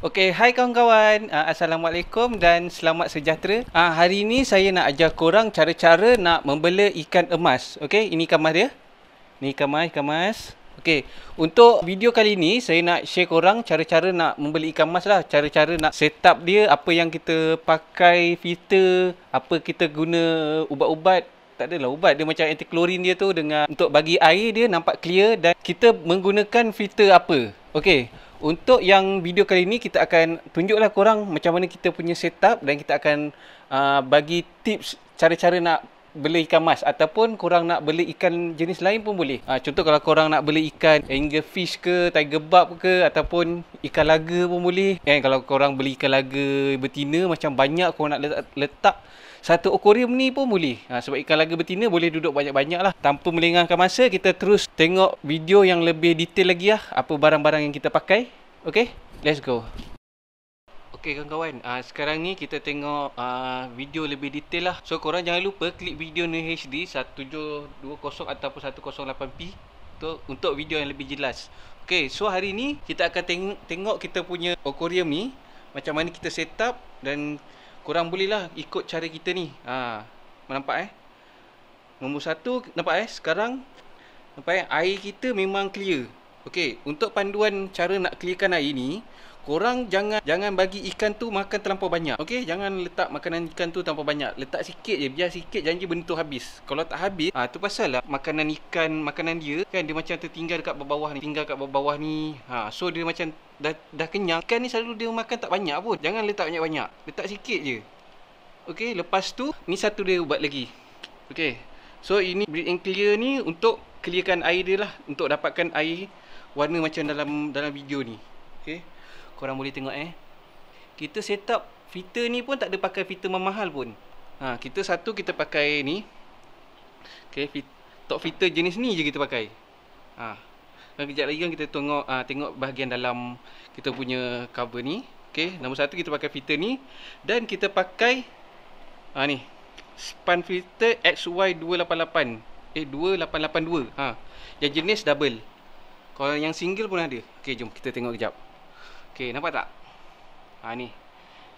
Okey, hai kawan-kawan. Ah, Assalamualaikum dan selamat sejahtera. Ah hari ini saya nak ajar korang cara-cara nak membela ikan emas. Okey, ini ikan emas dia. Ni ikan emas, ikan emas. Okey, untuk video kali ini saya nak share korang cara-cara nak membeli ikan emas lah. Cara-cara nak set up dia, apa yang kita pakai filter, apa kita guna ubat-ubat tak ada lah ubat dia macam anti klorin dia tu dengan untuk bagi air dia nampak clear dan kita menggunakan filter apa okey untuk yang video kali ini kita akan tunjuklah korang macam mana kita punya setup dan kita akan uh, bagi tips cara-cara nak beli ikan mas ataupun korang nak beli ikan jenis lain pun boleh. Ha, contoh kalau korang nak beli ikan anger fish ke, tiger barb ke ataupun ikan laga pun boleh. eh, kalau korang beli ikan laga betina macam banyak korang nak letak, letak satu akuarium ni pun boleh. Ha, sebab ikan laga betina boleh duduk banyak-banyak lah. Tanpa melengahkan masa, kita terus tengok video yang lebih detail lagi lah. Apa barang-barang yang kita pakai. Okay, let's go. Okey kawan-kawan, uh, sekarang ni kita tengok uh, video lebih detail lah. So korang jangan lupa klik video ni HD 1720 ataupun 108p tu untuk video yang lebih jelas. Okey, so hari ni kita akan teng tengok kita punya aquarium ni macam mana kita set up dan korang boleh lah ikut cara kita ni. Ha, uh, nampak eh? Nombor satu, nampak eh? Sekarang nampak eh? Air kita memang clear. Okey, untuk panduan cara nak clearkan air ni, korang jangan jangan bagi ikan tu makan terlampau banyak. Okey, jangan letak makanan ikan tu terlampau banyak. Letak sikit je, biar sikit janji benda tu habis. Kalau tak habis, ah ha, tu pasal lah makanan ikan makanan dia kan dia macam tertinggal dekat bawah ni, tinggal dekat bawah ni. Ha, so dia macam dah dah kenyang. Ikan ni selalu dia makan tak banyak pun. Jangan letak banyak-banyak. Letak sikit je. Okey, lepas tu ni satu dia ubat lagi. Okey. So ini breed and clear ni untuk clearkan air dia lah untuk dapatkan air warna macam dalam dalam video ni. Okey korang boleh tengok eh kita set up fitter ni pun tak ada pakai filter memahal pun ha, kita satu kita pakai ni okay, fit, top fitter jenis ni je kita pakai ha. dan kejap lagi kan kita tengok ha, tengok bahagian dalam kita punya cover ni okay, nombor satu kita pakai filter ni dan kita pakai ha, ni span fitter XY288 eh 2882 ha. yang jenis double kalau yang single pun ada okay, jom kita tengok kejap Okey, nampak tak? Ha ni.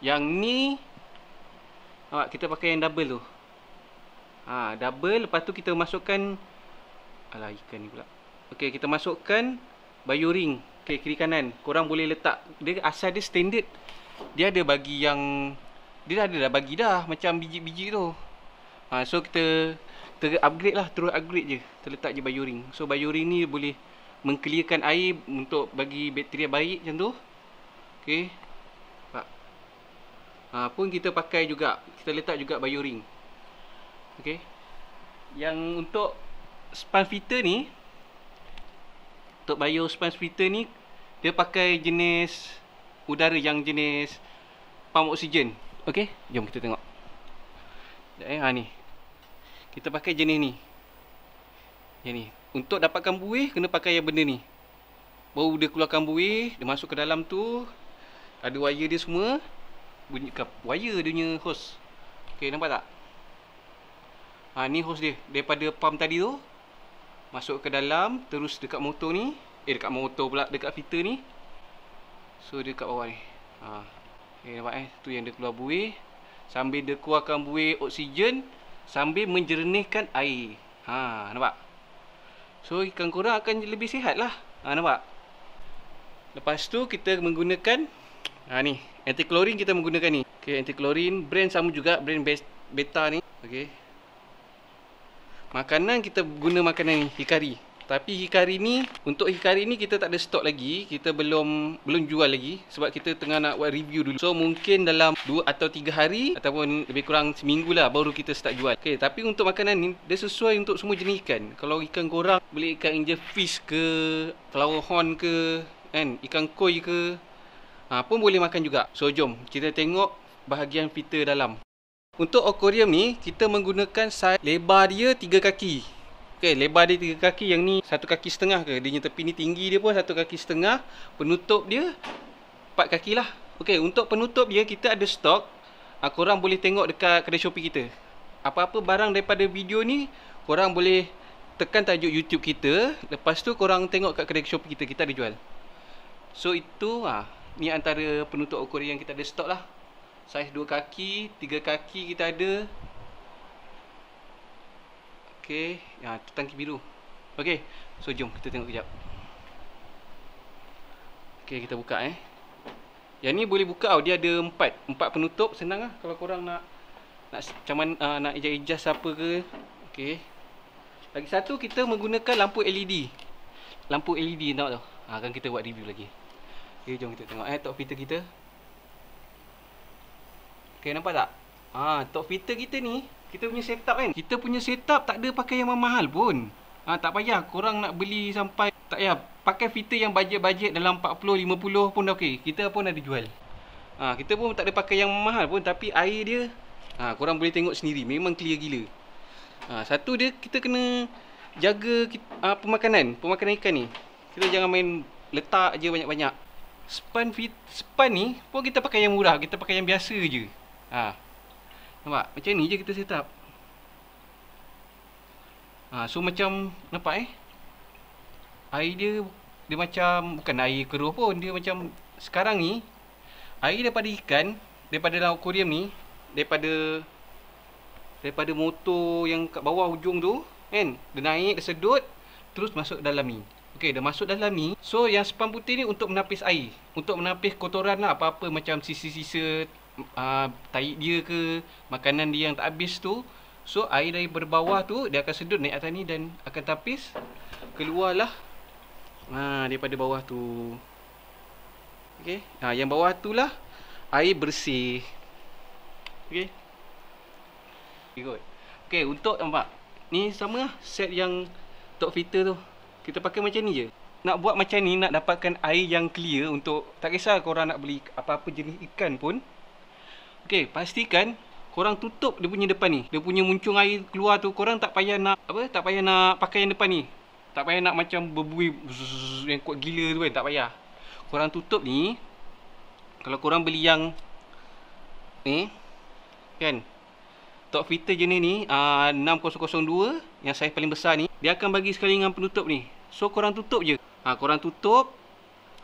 Yang ni nampak kita pakai yang double tu. Ha, double lepas tu kita masukkan alah ikan ni pula. Okey, kita masukkan bio ring. Okey, kiri kanan. Korang boleh letak dia asal dia standard. Dia ada bagi yang dia dah ada dah bagi dah macam biji-biji tu. Ha, so kita ter upgrade lah terus upgrade je terletak je bio ring so bio ring ni boleh mengkelirkan air untuk bagi bakteria baik macam tu Okey. pak. Ha, pun kita pakai juga, kita letak juga bio ring. Okey. Yang untuk span fitter ni untuk bio span fitter ni dia pakai jenis udara yang jenis pam oksigen. Okey, jom kita tengok. Dah eh, ha ni. Kita pakai jenis ni. Yang ni. Untuk dapatkan buih kena pakai yang benda ni. Baru dia keluarkan buih, dia masuk ke dalam tu, ada wire dia semua bunyi wire dia punya hose okey nampak tak ha ni hose dia daripada pam tadi tu masuk ke dalam terus dekat motor ni eh dekat motor pula dekat filter ni so dia dekat bawah ni ha okey eh, nampak eh tu yang dia keluar buih sambil dia keluarkan buih oksigen sambil menjernihkan air ha nampak so ikan kura akan lebih sihat lah ha nampak lepas tu kita menggunakan Ha ni, anti chlorine kita menggunakan ni. Okay anti chlorine brand sama juga brand beta ni. Okay Makanan kita guna makanan ni, hikari. Tapi hikari ni, untuk hikari ni kita tak ada stok lagi. Kita belum belum jual lagi sebab kita tengah nak buat review dulu. So mungkin dalam 2 atau 3 hari ataupun lebih kurang seminggu lah baru kita start jual. Okay, tapi untuk makanan ni, dia sesuai untuk semua jenis ikan. Kalau ikan goreng, beli ikan angel fish ke, flower horn ke, kan, ikan koi ke, ha, pun boleh makan juga. So jom kita tengok bahagian filter dalam. Untuk aquarium ni kita menggunakan saiz lebar dia tiga kaki. okay lebar dia tiga kaki. Yang ni satu kaki setengah ke? Dia tepi ni tinggi dia pun satu kaki setengah. Penutup dia 4 kaki lah. okay untuk penutup dia kita ada stok. Ha, korang boleh tengok dekat kedai Shopee kita. Apa-apa barang daripada video ni korang boleh tekan tajuk YouTube kita, lepas tu korang tengok kat kedai Shopee kita kita ada jual. So itu ha ni antara penutup ukuran yang kita ada stok lah saiz dua kaki tiga kaki kita ada ok ya, tangki biru ok so jom kita tengok kejap ok kita buka eh yang ni boleh buka tau dia ada empat, empat penutup senang lah kalau korang nak nak macam mana uh, nak adjust apa ke ok lagi satu kita menggunakan lampu LED lampu LED tau tau ah, akan kita buat review lagi Okay, jom kita tengok eh top filter kita. Okay, nampak tak? Ah, ha, top filter kita ni, kita punya setup kan. Kita punya setup tak ada pakai yang mahal pun. Ah, ha, tak payah korang nak beli sampai tak payah pakai filter yang bajet-bajet dalam 40 50 pun okey. Kita pun ada jual. Ah, ha, kita pun tak ada pakai yang mahal pun tapi air dia ah ha, korang boleh tengok sendiri memang clear gila. Ah, ha, satu dia kita kena jaga ha, pemakanan, pemakanan ikan ni. Kita jangan main letak je banyak-banyak span fit span ni pun kita pakai yang murah, kita pakai yang biasa je. Ha. Nampak? Macam ni je kita set up. Ha, so macam nampak eh? Air dia dia macam bukan air keruh pun, dia macam sekarang ni air daripada ikan daripada dalam akuarium ni daripada daripada motor yang kat bawah hujung tu kan dia naik dia sedut terus masuk dalam ni Okey, dah masuk dalam ni. So, yang sepan putih ni untuk menapis air. Untuk menapis kotoran lah. Apa-apa macam sisa-sisa uh, ah, tahi dia ke. Makanan dia yang tak habis tu. So, air dari berbawah tu dia akan sedut naik atas ni dan akan tapis. Keluarlah ha, daripada bawah tu. Okey. Ha, yang bawah tu lah air bersih. Okey. Ikut. Okey, untuk nampak. Ni sama lah set yang top filter tu. Kita pakai macam ni je Nak buat macam ni Nak dapatkan air yang clear Untuk Tak kisah korang nak beli Apa-apa jenis ikan pun Okay Pastikan Korang tutup dia punya depan ni Dia punya muncung air keluar tu Korang tak payah nak Apa Tak payah nak pakai yang depan ni Tak payah nak macam berbui Yang kuat gila tu kan Tak payah Korang tutup ni Kalau korang beli yang Ni Kan Top fitter jenis ni uh, ah, 6002 Yang saya paling besar ni Dia akan bagi sekali dengan penutup ni So korang tutup je. Ha korang tutup.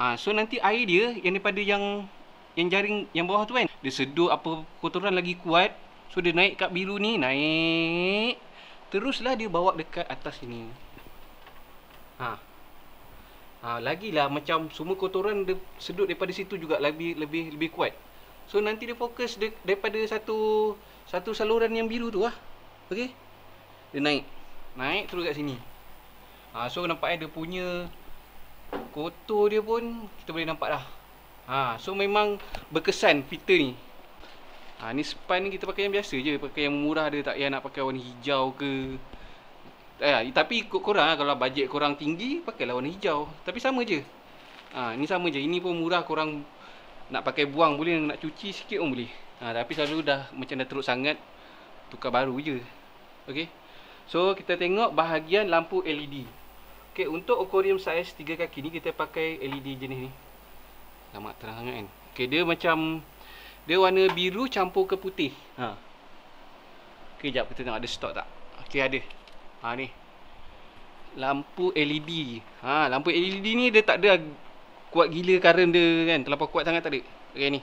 Ha so nanti air dia yang daripada yang yang jaring yang bawah tu kan. Dia sedut apa kotoran lagi kuat. So dia naik kat biru ni, naik. Teruslah dia bawa dekat atas sini. Ha. Ha lagilah macam semua kotoran dia sedut daripada situ juga lebih lebih lebih kuat. So nanti dia fokus de- daripada satu satu saluran yang biru tu lah. Okey. Dia naik. Naik terus kat sini ha, So nampak eh dia punya Kotor dia pun Kita boleh nampak lah ha, So memang berkesan fitter ni ha, Ni span ni kita pakai yang biasa je Pakai yang murah dia tak payah nak pakai warna hijau ke eh, Tapi ikut korang Kalau bajet korang tinggi Pakailah warna hijau Tapi sama je ha, Ni sama je Ini pun murah korang Nak pakai buang boleh Nak cuci sikit pun boleh ha, Tapi selalu dah Macam dah teruk sangat Tukar baru je Okay So kita tengok bahagian lampu LED Okey, untuk aquarium saiz 3 kaki ni kita pakai LED jenis ni. Lama terang sangat kan. Okey, dia macam dia warna biru campur ke putih. Ha. Okey, jap kita tengok ada stok tak. Okey, ada. Ha ni. Lampu LED. Ha, lampu LED ni dia tak ada kuat gila current dia kan. Terlalu kuat sangat tak ada. Okey ni.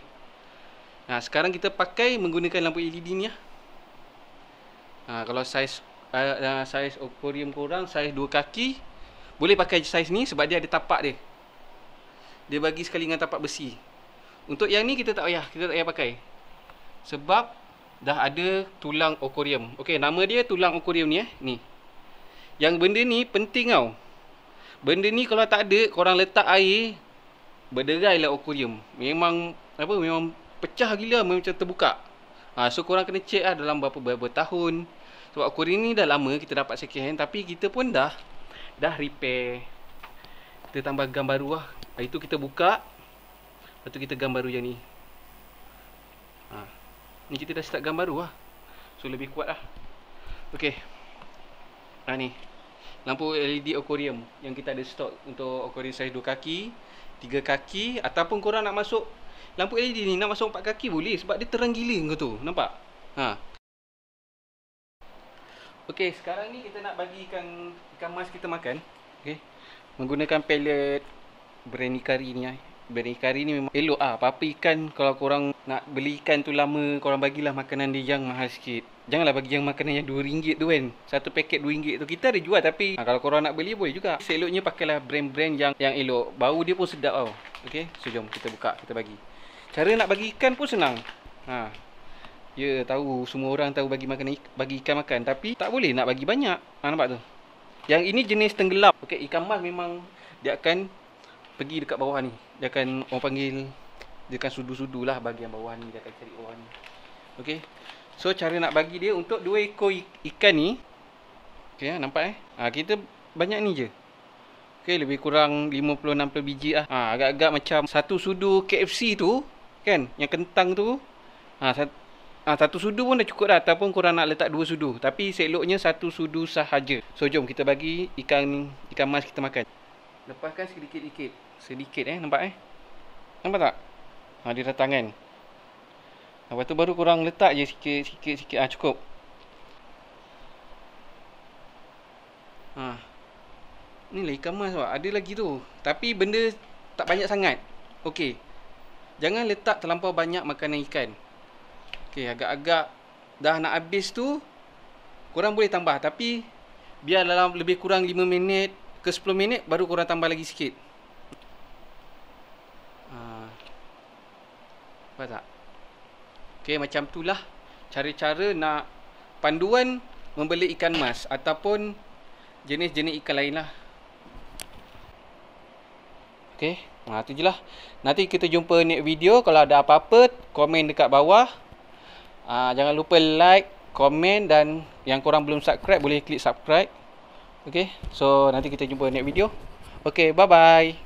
Nah, ha, sekarang kita pakai menggunakan lampu LED ni lah. Ha, kalau saiz uh, saiz aquarium kurang, saiz dua kaki, boleh pakai saiz ni sebab dia ada tapak dia. Dia bagi sekali dengan tapak besi. Untuk yang ni kita tak payah, kita tak payah pakai. Sebab dah ada tulang aquarium. Okey, nama dia tulang aquarium ni eh, ni. Yang benda ni penting tau. Benda ni kalau tak ada, korang letak air berderai lah aquarium. Memang apa memang pecah gila macam terbuka. Ha, so korang kena check lah dalam berapa, berapa tahun Sebab aquarium ni dah lama kita dapat second hand Tapi kita pun dah dah repair kita tambah gambar baru lah hari tu kita buka lepas tu kita gambar baru yang ni ha. ni kita dah start gambar baru lah so lebih kuat lah ok ha, ni lampu LED aquarium yang kita ada stok untuk aquarium saiz 2 kaki 3 kaki ataupun korang nak masuk lampu LED ni nak masuk 4 kaki boleh sebab dia terang gila kau tu nampak ha. Okey, sekarang ni kita nak bagi ikan ikan mas kita makan. Okey. Menggunakan pellet berani kari ni ah. Eh. Berani kari ni memang elok ah. Apa-apa ikan kalau korang nak beli ikan tu lama, korang bagilah makanan dia yang mahal sikit. Janganlah bagi yang makanan yang RM2 tu kan. Satu paket RM2 tu kita ada jual tapi ha, kalau korang nak beli boleh juga. Seloknya pakailah brand-brand yang yang elok. Bau dia pun sedap tau. Okey, so jom kita buka, kita bagi. Cara nak bagi ikan pun senang. Ha, Ya, yeah, tahu semua orang tahu bagi makan bagi ikan makan tapi tak boleh nak bagi banyak. Ha nampak tu. Yang ini jenis tenggelam. Okey, ikan mas memang dia akan pergi dekat bawah ni. Dia akan orang panggil dia akan sudu-sudulah bagi yang bawah ni dia akan cari orang ni. Okey. So cara nak bagi dia untuk dua ekor ikan ni Okey, ha, nampak eh? ha, kita banyak ni je. Okey, lebih kurang 50 60 biji ah. Ha, agak-agak macam satu sudu KFC tu, kan? Yang kentang tu. Ah ha, satu Ah satu sudu pun dah cukup dah ataupun korang nak letak dua sudu. Tapi seloknya satu sudu sahaja. So jom kita bagi ikan ikan mas kita makan. Lepaskan sedikit-sedikit. Sedikit eh nampak eh. Nampak tak? Ha ah, di tangan. Lepas tu baru korang letak je sikit-sikit sikit ah cukup. Ha. Ni lah ikan mas wak. Ada lagi tu. Tapi benda tak banyak sangat. Okey. Jangan letak terlampau banyak makanan ikan. Okey, agak-agak dah nak habis tu. Korang boleh tambah tapi biar dalam lebih kurang 5 minit ke 10 minit baru korang tambah lagi sikit. Ha. Uh, tak? Okey, macam itulah cara-cara nak panduan membeli ikan mas ataupun jenis-jenis ikan lain lah. Okey, ha, tu je lah. Nanti kita jumpa next video. Kalau ada apa-apa, komen dekat bawah uh, jangan lupa like, komen dan yang korang belum subscribe boleh klik subscribe. Okay, So nanti kita jumpa next video. Okay, bye bye.